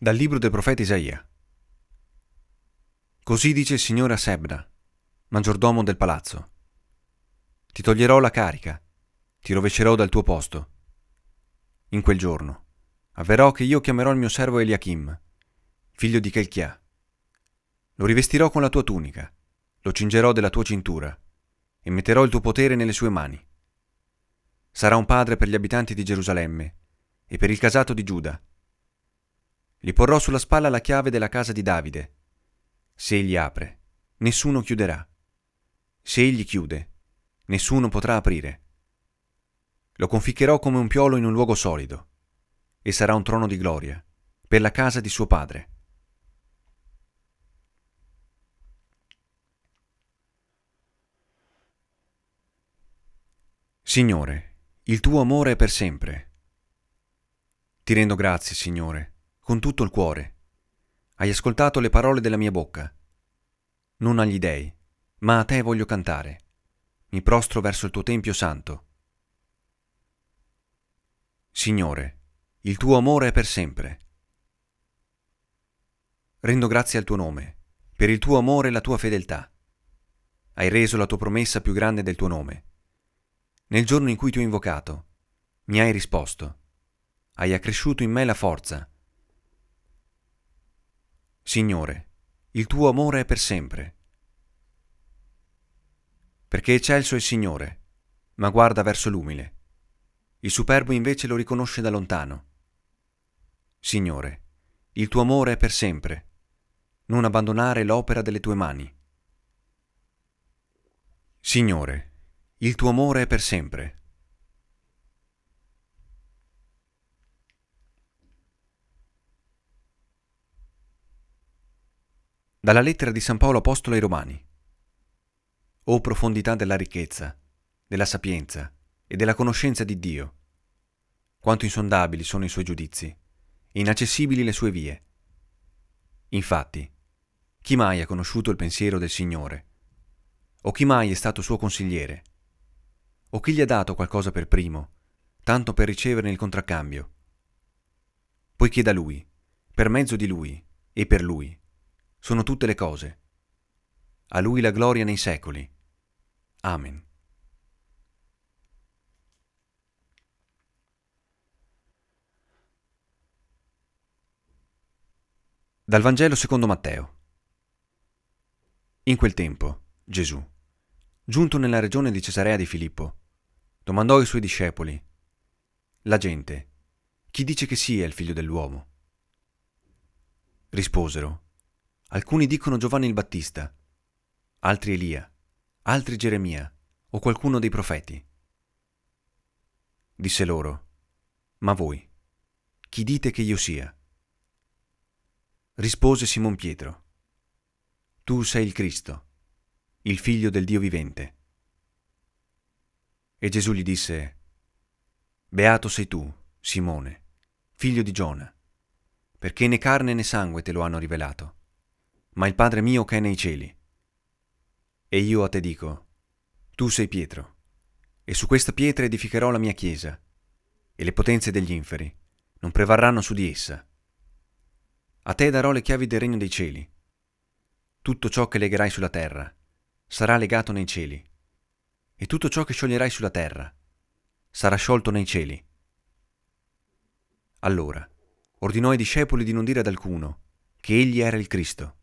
Dal libro del profeta Isaia. Così dice il Signore a Sebna, maggiordomo del palazzo. Ti toglierò la carica, ti rovescerò dal tuo posto. In quel giorno avverrò che io chiamerò il mio servo Eliachim, figlio di Kelchia. Lo rivestirò con la tua tunica, lo cingerò della tua cintura e metterò il tuo potere nelle sue mani. Sarà un padre per gli abitanti di Gerusalemme e per il casato di Giuda gli porrò sulla spalla la chiave della casa di Davide. Se egli apre, nessuno chiuderà. Se egli chiude, nessuno potrà aprire. Lo conficcherò come un piolo in un luogo solido, e sarà un trono di gloria per la casa di suo padre. Signore, il tuo amore è per sempre. Ti rendo grazie, Signore, con tutto il cuore. Hai ascoltato le parole della mia bocca. Non agli dèi, ma a te voglio cantare. Mi prostro verso il tuo Tempio Santo. Signore, il tuo amore è per sempre. Rendo grazie al tuo nome, per il tuo amore e la tua fedeltà. Hai reso la tua promessa più grande del tuo nome. Nel giorno in cui ti ho invocato, mi hai risposto. Hai accresciuto in me la forza Signore, il tuo amore è per sempre. Perché eccelso è il Signore, ma guarda verso l'umile. Il superbo invece lo riconosce da lontano. Signore, il tuo amore è per sempre. Non abbandonare l'opera delle tue mani. Signore, il tuo amore è per sempre. Dalla lettera di San Paolo Apostolo ai Romani. O profondità della ricchezza, della sapienza e della conoscenza di Dio. Quanto insondabili sono i suoi giudizi, inaccessibili le sue vie. Infatti, chi mai ha conosciuto il pensiero del Signore? O chi mai è stato suo consigliere? O chi gli ha dato qualcosa per primo, tanto per riceverne il contraccambio? Poiché da Lui, per mezzo di Lui e per Lui, sono tutte le cose. A lui la gloria nei secoli. Amen. Dal Vangelo secondo Matteo. In quel tempo, Gesù, giunto nella regione di Cesarea di Filippo, domandò ai suoi discepoli, La gente, chi dice che sia il figlio dell'uomo? Risposero, Alcuni dicono Giovanni il Battista, altri Elia, altri Geremia o qualcuno dei profeti. Disse loro, Ma voi, chi dite che io sia? Rispose Simon Pietro, Tu sei il Cristo, il figlio del Dio vivente. E Gesù gli disse, Beato sei tu, Simone, figlio di Giona, perché né carne né sangue te lo hanno rivelato, ma il Padre mio che è nei cieli. E io a te dico, tu sei Pietro, e su questa pietra edificherò la mia chiesa, e le potenze degli inferi non prevarranno su di essa. A te darò le chiavi del regno dei cieli. Tutto ciò che legherai sulla terra sarà legato nei cieli, e tutto ciò che scioglierai sulla terra sarà sciolto nei cieli. Allora ordinò ai discepoli di non dire ad alcuno che egli era il Cristo.